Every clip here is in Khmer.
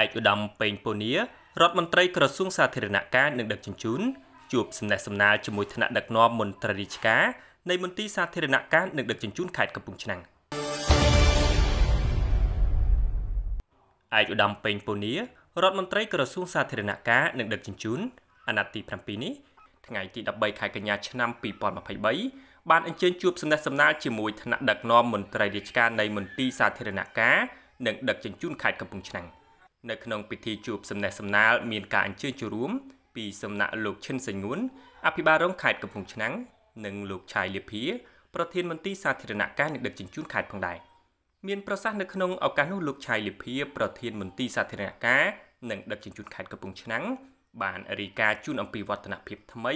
ឯកឧត្តមពេញពូនីរដ្ឋមន្ត្រីក្រសួងសាធារណការនិងដឹកជញ្ជូនជួបសំណេះសំណាលជាមួយថ្នាក់ដឹកនាំមន្ត្រីរាជការនៃមន្ទីរសាធារណការនិងដឹកជញ្ជូនខេត្តកំពង់ឆ្នាំងឯកឧត្តមពេញពូនីរដ្ឋមន្ត្រីក្រសួងសាធារណការនិងដឹកជញ្ជូនអាណត្តិទី7នេះថ្ងៃទី13ខែកញ្ញាឆ្នាំ2023បានអញ្ជើញជួបសំណេះសំណាលជាមួយថ្នាក់ដឹកនាំមន្ត្រីរាជការនៃមន្ទីរសាធារណការនិងដឹកជញ្ជូនខេត្តកំពង់ឆ្នាំង។នៅក្នុងពិធីជួបសំណេះសំណាលមានការអញ្ជើញចូលរួមពីសំណាក់លោកឈិនសញ្ញួនអភិបាលរងខេត្តកំពង់ឆ្នាំងនិងលោកឆៃលៀភាប្រធានមន្ត្រីសាធារណការនិងដឹកជញ្ជូនខេត្តផងដែរមានប្រសាសន៍នៅក្នុងឱកាសនោះលោកឆៃលៀភាប្រធានមន្ត្រីសាធារណការនិងដឹកជញ្ជូនខេត្តកំពង់ឆ្នាំងបានរាយការណ៍ជូនអំពីវឌ្ឍនភាពថ្មី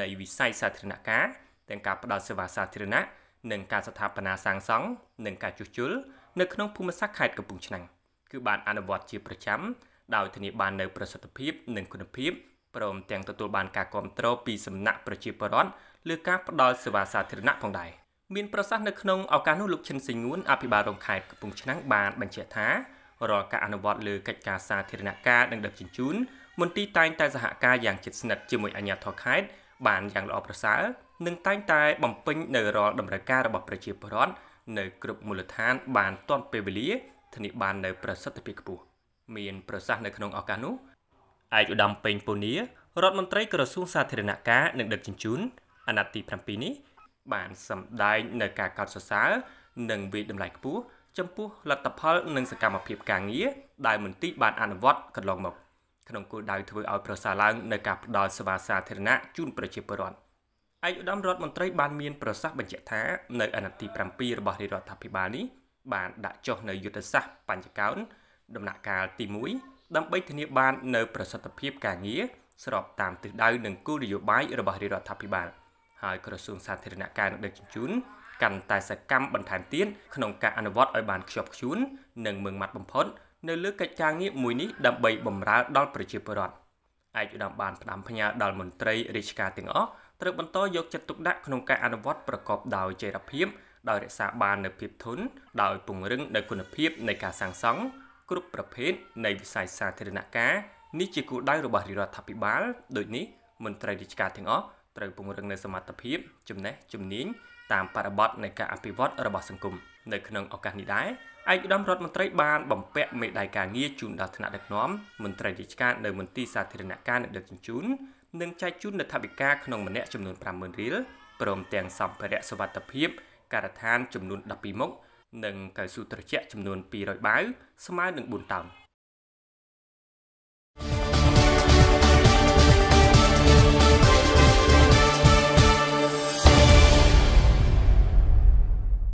នៃវិស័យសាធារណការទាំងការផ្តល់សេវាសាធារណៈនិងការស្ថាបនាសាងសង់និងការជួសជុលនៅក្នុងភូមិសាស្ត្រខេត្តកំពង់ឆ្នាំង។គឺបានអនុវត្តជាប្រចាំដោយធានាបាននូវប្រសិទ្ធភាពនិងគុណភាពព្រមទាំងទទួលបានការគ្រប់គ្រងពីសំណាក់ប្រជាពលរដ្ឋលើការផ្តល់សេវាសាធារណៈផងដែរមានប្រសាសន៍នៅក្នុងឱកាសនោះលោកឈិនសិងួនអភិបាលរងខេត្តកំពង់ឆ្នាំងបានបញ្ជាក់ថារាល់ការអនុវត្តលើកិច្ចការសាធារណការនិងដឹកជញ្ជូនមន្ទីរតែងតែសហការយ៉ាងជិតស្និទ្ធជាមួយអាជ្ញាធរខេត្តបានយ៉ាងល្អប្រសើរនិងតែងតែបំពេញនៅរាល់តម្រូវការរបស់ប្រជាពលរដ្ឋនៅគ្រប់មូលដ្ឋាន បានទាន់ពេលវេលាធានាបាននៅប្រសិទ្ធភាពខ្ពស់មានប្រសាសន៍នៅក្នុងឱកាសនោះឯកឧត្តមពេញពូនីរដ្ឋមន្ត្រីក្រសួងសាធារណការនិងដឹកជញ្ជូនអាណត្តិទី7នេះ បានសម្ដែងនៅការកោតសរសើរនិងវិយតម្លៃខ្ពស់ចំពោះលទ្ធផលនិងសកម្មភាពការងារដែលមន្ទីរបានអនុវត្តកន្លងមក ក្នុងគោលដៅធ្វើឲ្យប្រសើរឡើងនៅការផ្តល់សេវាសាធារណៈជូនប្រជាពលរដ្ឋឯកឧត្តមរដ្ឋមន្ត្រីបានមានប្រសាសន៍បញ្ជាក់ថា នៅអាណត្តិទី7របស់រាជរដ្ឋាភិបាលនេះបានដាក់ចុះនៅយុទ្ធសាស្ត្របញ្ចកោណដំណាក់កាលទី1ដើម្បីធានាបាននៅប្រសិទ្ធភាពការងារស្របតាមទិសដៅនិងគោលនយោបាយរបស់រាជរដ្ឋាភិបាលហើយក្រសួងសាធារណការនិងដឹកជញ្ជូនកាន់តែសកម្មបន្ថែមទៀតក្នុងការអនុវត្តឲ្យបានខ្ជាប់ខ្ជួននិងមឹងម៉ាត់បំផុតនៅលើកិច្ចការងារមួយនេះដើម្បីបម្រើដល់ប្រជាពលរដ្ឋឯកឧត្តមបានផ្ដាំផ្ញើដល់មន្ត្រីរាជការទាំងអស់ត្រូវបន្តយកចិត្តទុកដាក់ក្នុងការអនុវត្តប្រកបដោយចីរភាពដោយរក្សាបាននូវភាពធន់ដោយពង្រឹងនូវគុណភាពនៃការសាងសង់គ្រប់ប្រភេទនៃវិស័យសាធារណការនេះជាគោលដៅរបស់រដ្ឋាភិបាលដូចនេះមន្ត្រីរាជការទាំងអស់ត្រូវពង្រឹងនូវសមត្ថភាពចំណេះជំនាញតាមបរិបទនៃការអភិវឌ្ឍរបស់សង្គមនៅក្នុងឱកាសនេះដែរឯកឧត្តមរដ្ឋមន្ត្រីបានបំពាក់មេដាយការងារជូនដល់ថ្នាក់ដឹកនាំមន្ត្រីរាជការនៅមន្ទីរសាធារណការនិងដឹកជញ្ជូននិងចែកជូននៅថវិកាក្នុងម្នាក់ចំនួន50000រៀលព្រមទាំងសម្ភារៈសុវត្ថិភាពការដ្ឋានចំនួន12មុខនិងកៅស៊ូត្រជាក់ចំនួន200បាវស្មើនឹង4តោន។